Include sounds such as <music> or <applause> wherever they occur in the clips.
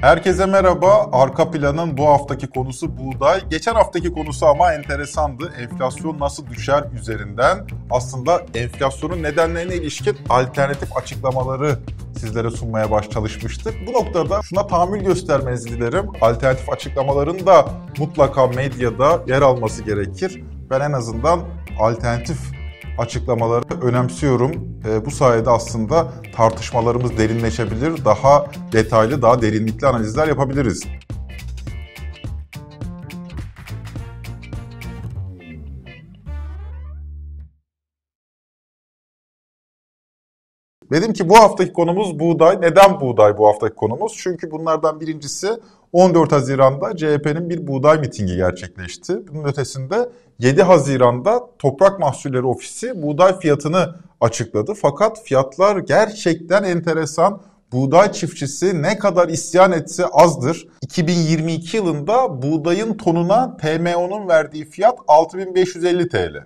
Herkese merhaba. Arka planın bu haftaki konusu buğday. Geçen haftaki konusu ama enteresandı. Enflasyon nasıl düşer üzerinden aslında enflasyonun nedenlerine ilişkin alternatif açıklamaları sizlere sunmaya baş çalışmıştık. Bu noktada şuna tahammül göstermenizi dilerim. Alternatif açıklamaların da mutlaka medyada yer alması gerekir. Ben en azından alternatif açıklamaları önemsiyorum. E, bu sayede aslında tartışmalarımız derinleşebilir, daha detaylı, daha derinlikli analizler yapabiliriz. Dedim ki bu haftaki konumuz buğday. Neden buğday bu haftaki konumuz? Çünkü bunlardan birincisi 14 Haziran'da CHP'nin bir buğday mitingi gerçekleşti. Bunun ötesinde 7 Haziran'da Toprak Mahsulleri Ofisi buğday fiyatını açıkladı. Fakat fiyatlar gerçekten enteresan. Buğday çiftçisi ne kadar isyan etse azdır. 2022 yılında buğdayın tonuna TMO'nun verdiği fiyat 6550 TL.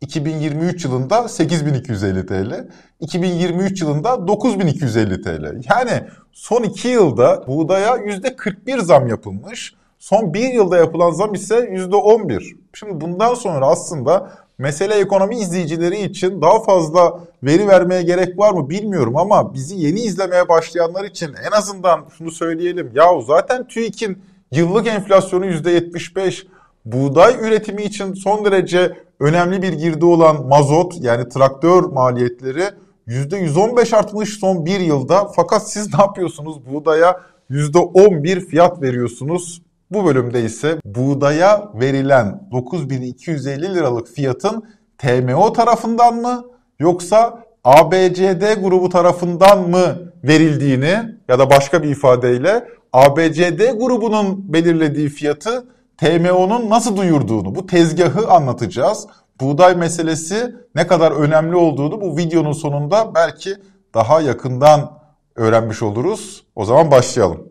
2023 yılında 8250 TL, 2023 yılında 9250 TL. Yani son 2 yılda buğdaya %41 zam yapılmış. Son 1 yılda yapılan zam ise %11. Şimdi bundan sonra aslında mesele ekonomi izleyicileri için daha fazla veri vermeye gerek var mı bilmiyorum ama bizi yeni izlemeye başlayanlar için en azından şunu söyleyelim. Yahu zaten TÜİK'in yıllık enflasyonu %75, buğday üretimi için son derece Önemli bir girdi olan mazot yani traktör maliyetleri %115 artmış son bir yılda. Fakat siz ne yapıyorsunuz? Buğdaya %11 fiyat veriyorsunuz. Bu bölümde ise buğdaya verilen 9250 liralık fiyatın TMO tarafından mı yoksa ABCD grubu tarafından mı verildiğini ya da başka bir ifadeyle ABCD grubunun belirlediği fiyatı TMO'nun nasıl duyurduğunu, bu tezgahı anlatacağız. Buğday meselesi ne kadar önemli olduğunu bu videonun sonunda belki daha yakından öğrenmiş oluruz. O zaman başlayalım.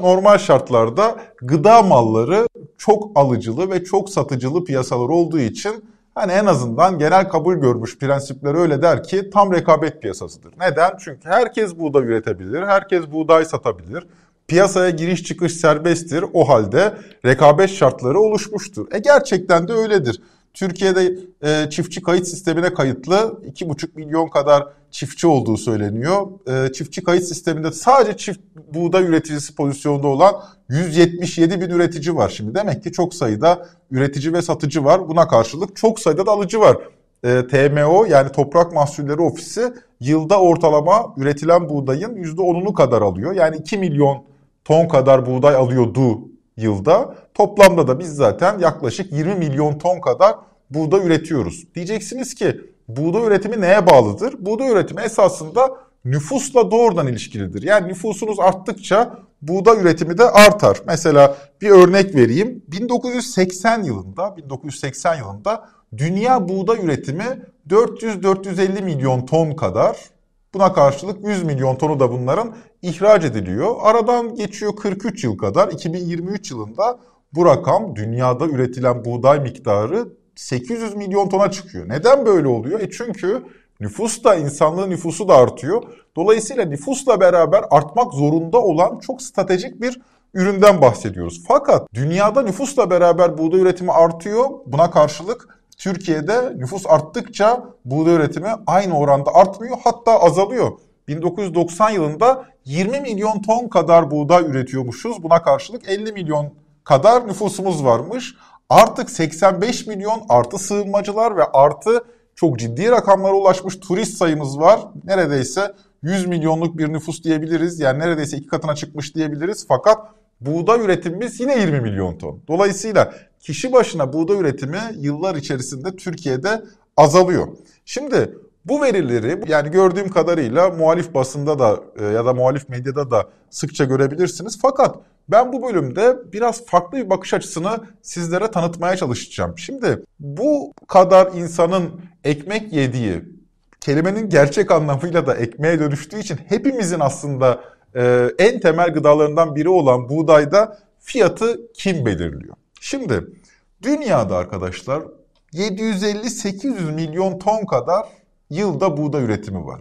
Normal şartlarda gıda malları çok alıcılı ve çok satıcılı piyasalar olduğu için hani en azından genel kabul görmüş prensipleri öyle der ki tam rekabet piyasasıdır. Neden? Çünkü herkes buğday üretebilir, herkes buğday satabilir. Piyasaya giriş çıkış serbesttir. O halde rekabet şartları oluşmuştur. E gerçekten de öyledir. Türkiye'de e, çiftçi kayıt sistemine kayıtlı 2,5 milyon kadar çiftçi olduğu söyleniyor. E, çiftçi kayıt sisteminde sadece çift buğday üreticisi pozisyonda olan 177 bin üretici var. Şimdi demek ki çok sayıda üretici ve satıcı var. Buna karşılık çok sayıda da alıcı var. E, TMO yani Toprak Mahsulleri Ofisi yılda ortalama üretilen buğdayın %10'unu kadar alıyor. Yani 2 milyon ton kadar buğday alıyordu yılda. Toplamda da biz zaten yaklaşık 20 milyon ton kadar buğday üretiyoruz. Diyeceksiniz ki buğday üretimi neye bağlıdır? Buğday üretimi esasında nüfusla doğrudan ilişkilidir. Yani nüfusunuz arttıkça buğday üretimi de artar. Mesela bir örnek vereyim. 1980 yılında 1980 yılında dünya buğday üretimi 400-450 milyon ton kadar Buna karşılık 100 milyon tonu da bunların ihraç ediliyor. Aradan geçiyor 43 yıl kadar. 2023 yılında bu rakam dünyada üretilen buğday miktarı 800 milyon tona çıkıyor. Neden böyle oluyor? E çünkü nüfus da insanlığın nüfusu da artıyor. Dolayısıyla nüfusla beraber artmak zorunda olan çok stratejik bir üründen bahsediyoruz. Fakat dünyada nüfusla beraber buğday üretimi artıyor. Buna karşılık Türkiye'de nüfus arttıkça buğday üretimi aynı oranda artmıyor hatta azalıyor. 1990 yılında 20 milyon ton kadar buğday üretiyormuşuz. Buna karşılık 50 milyon kadar nüfusumuz varmış. Artık 85 milyon artı sığınmacılar ve artı çok ciddi rakamlara ulaşmış turist sayımız var. Neredeyse 100 milyonluk bir nüfus diyebiliriz. Yani neredeyse iki katına çıkmış diyebiliriz. Fakat buğday üretimimiz yine 20 milyon ton. Dolayısıyla kişi başına buğday üretimi yıllar içerisinde Türkiye'de azalıyor. Şimdi bu verileri yani gördüğüm kadarıyla muhalif basında da e, ya da muhalif medyada da sıkça görebilirsiniz. Fakat ben bu bölümde biraz farklı bir bakış açısını sizlere tanıtmaya çalışacağım. Şimdi bu kadar insanın ekmek yediği, kelimenin gerçek anlamıyla da ekmeğe dönüştüğü için hepimizin aslında e, en temel gıdalarından biri olan buğdayda fiyatı kim belirliyor? Şimdi dünyada arkadaşlar 750-800 milyon ton kadar yılda buğday üretimi var.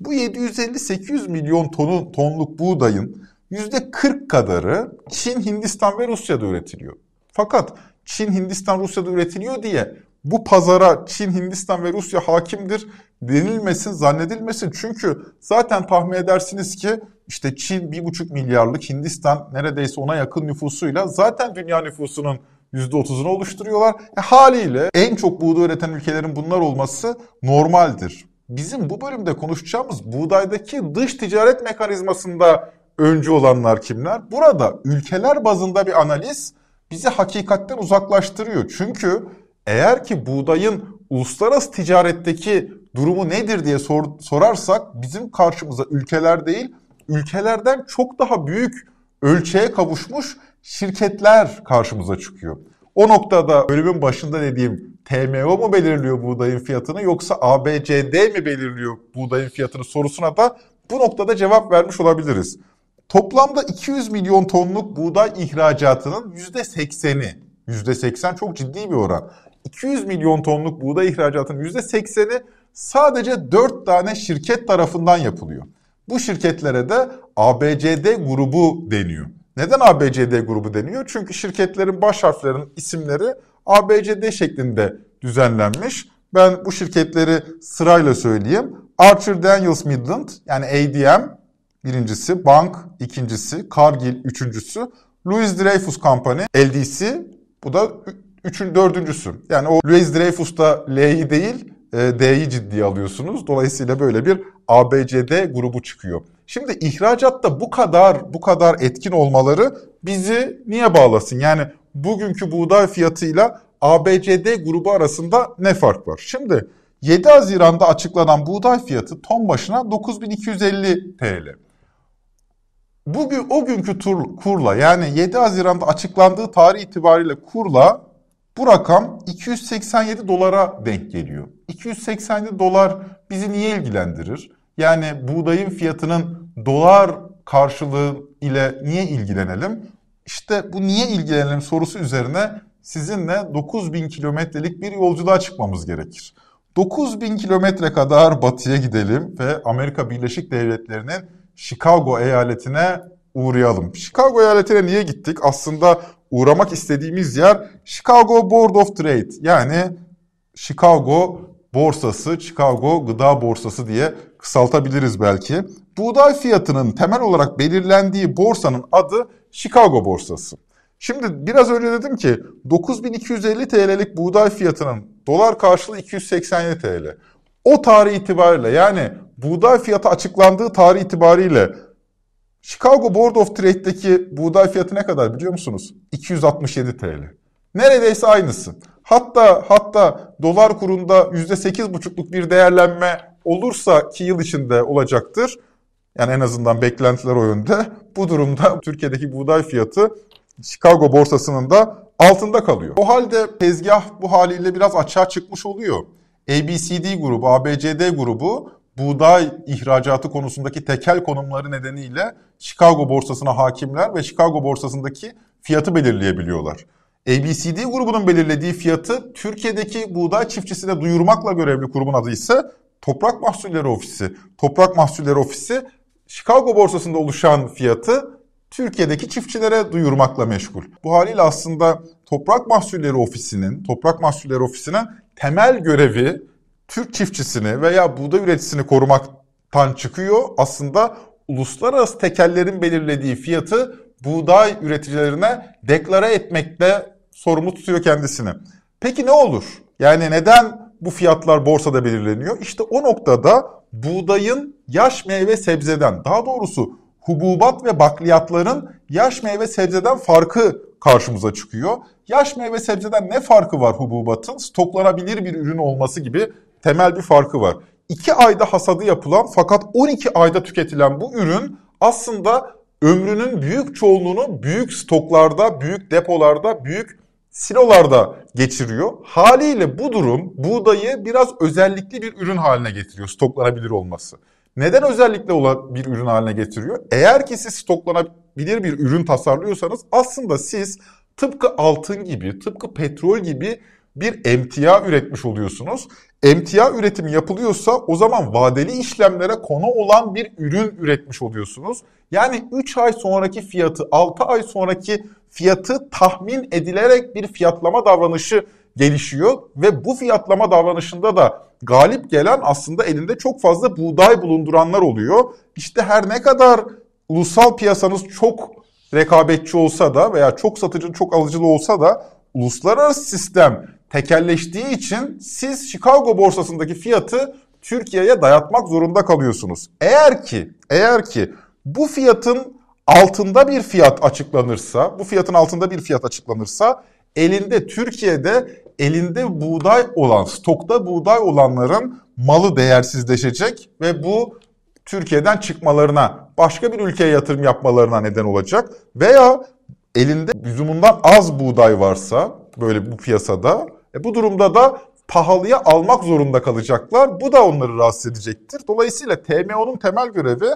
Bu 750-800 milyon tonu, tonluk buğdayın %40 kadarı Çin, Hindistan ve Rusya'da üretiliyor. Fakat Çin, Hindistan, Rusya'da üretiliyor diye bu pazara Çin, Hindistan ve Rusya hakimdir denilmesin, zannedilmesin. Çünkü zaten tahmin edersiniz ki işte Çin 1,5 milyarlık, Hindistan neredeyse ona yakın nüfusuyla zaten dünya nüfusunun %30'unu oluşturuyorlar. E, haliyle en çok buğday üreten ülkelerin bunlar olması normaldir. Bizim bu bölümde konuşacağımız buğdaydaki dış ticaret mekanizmasında öncü olanlar kimler? Burada ülkeler bazında bir analiz bizi hakikatten uzaklaştırıyor. Çünkü eğer ki buğdayın uluslararası ticaretteki durumu nedir diye sor, sorarsak bizim karşımıza ülkeler değil, ülkelerden çok daha büyük ölçeğe kavuşmuş şirketler karşımıza çıkıyor. O noktada bölümün başında dediğim TMO mu belirliyor buğdayın fiyatını yoksa ABCD mi belirliyor buğdayın fiyatını sorusuna da bu noktada cevap vermiş olabiliriz. Toplamda 200 milyon tonluk buğday ihracatının %80'i, %80 çok ciddi bir oran. 200 milyon tonluk buğday ihracatının %80'i sadece 4 tane şirket tarafından yapılıyor. Bu şirketlere de ABCD grubu deniyor. Neden ABCD grubu deniyor? Çünkü şirketlerin baş harflerinin isimleri ABCD şeklinde düzenlenmiş. Ben bu şirketleri sırayla söyleyeyim. Archer Daniels Midland yani ADM birincisi, Bank ikincisi, Cargill üçüncüsü, Louis Dreyfus Company LDC bu da üçün dördüncüsü. Yani o Louis Dreyfus'ta L'yi değil e, D'yi ciddiye alıyorsunuz. Dolayısıyla böyle bir ABCD grubu çıkıyor. Şimdi ihracatta bu kadar bu kadar etkin olmaları bizi niye bağlasın? Yani bugünkü buğday fiyatıyla ABCD grubu arasında ne fark var? Şimdi 7 Haziran'da açıklanan buğday fiyatı ton başına 9250 TL. Bugün o günkü tur, kurla yani 7 Haziran'da açıklandığı tarih itibariyle kurla bu rakam 287 dolara denk geliyor. 287 dolar bizi niye ilgilendirir? Yani buğdayın fiyatının dolar karşılığı ile niye ilgilenelim? İşte bu niye ilgilenelim sorusu üzerine sizinle 9000 kilometrelik bir yolculuğa çıkmamız gerekir. 9000 kilometre kadar batıya gidelim ve Amerika Birleşik Devletleri'nin Chicago eyaletine uğrayalım. Chicago eyaletine niye gittik? Aslında uğramak istediğimiz yer Chicago Board of Trade yani Chicago borsası, Chicago gıda borsası diye kısaltabiliriz belki. Buğday fiyatının temel olarak belirlendiği borsanın adı Chicago borsası. Şimdi biraz önce dedim ki 9250 TL'lik buğday fiyatının dolar karşılığı 287 TL. O tarih itibariyle yani buğday fiyatı açıklandığı tarih itibariyle Chicago Board of Trade'deki buğday fiyatı ne kadar biliyor musunuz? 267 TL. Neredeyse aynısı. Hatta hatta dolar kurunda %8,5'luk bir değerlenme olursa ki yıl içinde olacaktır. Yani en azından beklentiler o yönde. Bu durumda Türkiye'deki buğday fiyatı Chicago borsasının da altında kalıyor. O halde tezgah bu haliyle biraz açığa çıkmış oluyor. ABCD grubu, ABCD grubu buğday ihracatı konusundaki tekel konumları nedeniyle Chicago borsasına hakimler ve Chicago borsasındaki fiyatı belirleyebiliyorlar. ABCD grubunun belirlediği fiyatı Türkiye'deki buğday çiftçisine duyurmakla görevli kurumun adı ise Toprak Mahsulleri Ofisi. Toprak Mahsulleri Ofisi Chicago borsasında oluşan fiyatı Türkiye'deki çiftçilere duyurmakla meşgul. Bu haliyle aslında Toprak Mahsulleri Ofisi'nin, Toprak Mahsulleri Ofisi'nin temel görevi Türk çiftçisini veya buğday üreticisini korumaktan çıkıyor. Aslında uluslararası tekellerin belirlediği fiyatı buğday üreticilerine deklare etmekle sorumlu tutuyor kendisini. Peki ne olur? Yani neden bu fiyatlar borsada belirleniyor? İşte o noktada buğdayın yaş meyve sebzeden daha doğrusu hububat ve bakliyatların yaş meyve sebzeden farkı karşımıza çıkıyor. Yaş meyve sebzeden ne farkı var hububatın? Stoklanabilir bir ürün olması gibi temel bir farkı var. 2 ayda hasadı yapılan fakat 12 ayda tüketilen bu ürün aslında ömrünün büyük çoğunluğunu büyük stoklarda, büyük depolarda, büyük silolarda geçiriyor. Haliyle bu durum buğdayı biraz özellikli bir ürün haline getiriyor stoklanabilir olması. Neden özellikle bir ürün haline getiriyor? Eğer ki siz stoklanabilir bir ürün tasarlıyorsanız aslında siz tıpkı altın gibi, tıpkı petrol gibi bir emtia üretmiş oluyorsunuz. Emtia üretimi yapılıyorsa o zaman vadeli işlemlere konu olan bir ürün üretmiş oluyorsunuz. Yani 3 ay sonraki fiyatı, 6 ay sonraki fiyatı tahmin edilerek bir fiyatlama davranışı gelişiyor ve bu fiyatlama davranışında da galip gelen aslında elinde çok fazla buğday bulunduranlar oluyor. İşte her ne kadar ulusal piyasanız çok rekabetçi olsa da veya çok satıcı çok alıcılı olsa da uluslararası sistem tekelleştiği için siz Chicago borsasındaki fiyatı Türkiye'ye dayatmak zorunda kalıyorsunuz. Eğer ki eğer ki bu fiyatın altında bir fiyat açıklanırsa, bu fiyatın altında bir fiyat açıklanırsa elinde Türkiye'de elinde buğday olan, stokta buğday olanların malı değersizleşecek ve bu Türkiye'den çıkmalarına, başka bir ülkeye yatırım yapmalarına neden olacak veya elinde lüzumundan az buğday varsa böyle bu piyasada e bu durumda da pahalıya almak zorunda kalacaklar. Bu da onları rahatsız edecektir. Dolayısıyla TMO'nun temel görevi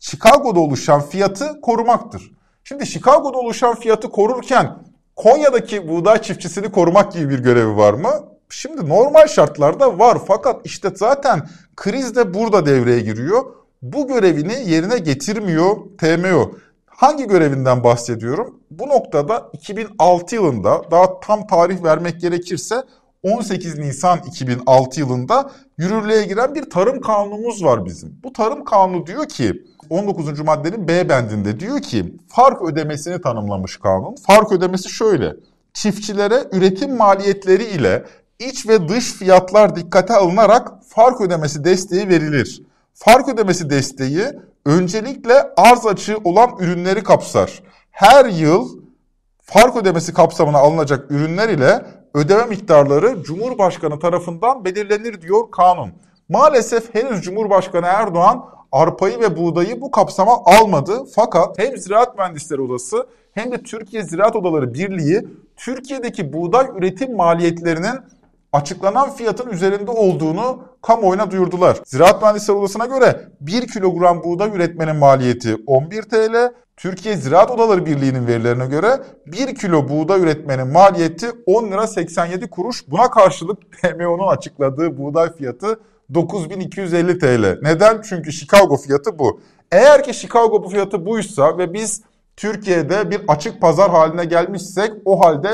Chicago'da oluşan fiyatı korumaktır. Şimdi Chicago'da oluşan fiyatı korurken Konya'daki buğday çiftçisini korumak gibi bir görevi var mı? Şimdi normal şartlarda var fakat işte zaten kriz de burada devreye giriyor. Bu görevini yerine getirmiyor TMO. Hangi görevinden bahsediyorum? Bu noktada 2006 yılında daha tam tarih vermek gerekirse 18 Nisan 2006 yılında yürürlüğe giren bir tarım kanunumuz var bizim. Bu tarım kanunu diyor ki 19. maddenin B bendinde diyor ki fark ödemesini tanımlamış kanun. Fark ödemesi şöyle. Çiftçilere üretim maliyetleri ile iç ve dış fiyatlar dikkate alınarak fark ödemesi desteği verilir. Fark ödemesi desteği öncelikle arz açığı olan ürünleri kapsar. Her yıl fark ödemesi kapsamına alınacak ürünler ile ödeme miktarları Cumhurbaşkanı tarafından belirlenir diyor kanun. Maalesef henüz Cumhurbaşkanı Erdoğan arpayı ve buğdayı bu kapsama almadı. Fakat hem Ziraat Mühendisleri Odası hem de Türkiye Ziraat Odaları Birliği Türkiye'deki buğday üretim maliyetlerinin açıklanan fiyatın üzerinde olduğunu kamuoyuna duyurdular. Ziraat Mühendisleri Odası'na göre 1 kilogram buğday üretmenin maliyeti 11 TL, Türkiye Ziraat Odaları Birliği'nin verilerine göre 1 kilo buğday üretmenin maliyeti 10 lira 87 kuruş. Buna karşılık <laughs> PMO'nun açıkladığı buğday fiyatı 9250 TL. Neden? Çünkü Chicago fiyatı bu. Eğer ki Chicago bu fiyatı buysa ve biz Türkiye'de bir açık pazar haline gelmişsek o halde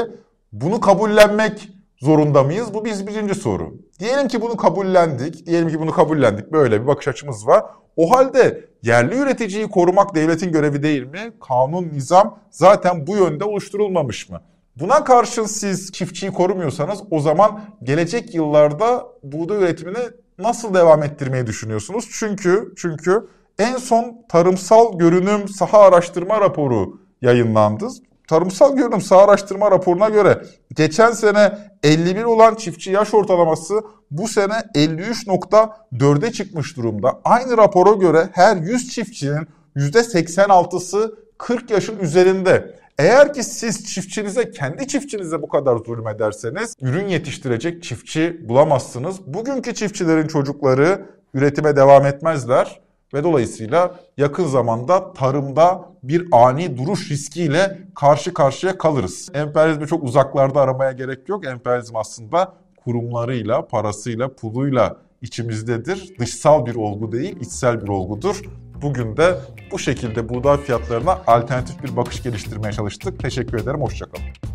bunu kabullenmek zorunda mıyız? Bu biz birinci soru. Diyelim ki bunu kabullendik. Diyelim ki bunu kabullendik. Böyle bir bakış açımız var. O halde yerli üreticiyi korumak devletin görevi değil mi? Kanun, nizam zaten bu yönde oluşturulmamış mı? Buna karşın siz çiftçiyi korumuyorsanız o zaman gelecek yıllarda buğday üretimini nasıl devam ettirmeyi düşünüyorsunuz? Çünkü çünkü en son tarımsal görünüm saha araştırma raporu yayınlandı. Tarımsal Görünüm Sağ Araştırma raporuna göre geçen sene 51 olan çiftçi yaş ortalaması bu sene 53.4'e çıkmış durumda. Aynı rapora göre her 100 çiftçinin %86'sı 40 yaşın üzerinde. Eğer ki siz çiftçinize, kendi çiftçinize bu kadar ederseniz ürün yetiştirecek çiftçi bulamazsınız. Bugünkü çiftçilerin çocukları üretime devam etmezler. Ve dolayısıyla yakın zamanda tarımda bir ani duruş riskiyle karşı karşıya kalırız. Emperyalizmi çok uzaklarda aramaya gerek yok. Emperyalizm aslında kurumlarıyla, parasıyla, puluyla içimizdedir. Dışsal bir olgu değil, içsel bir olgudur. Bugün de bu şekilde buğday fiyatlarına alternatif bir bakış geliştirmeye çalıştık. Teşekkür ederim, hoşçakalın.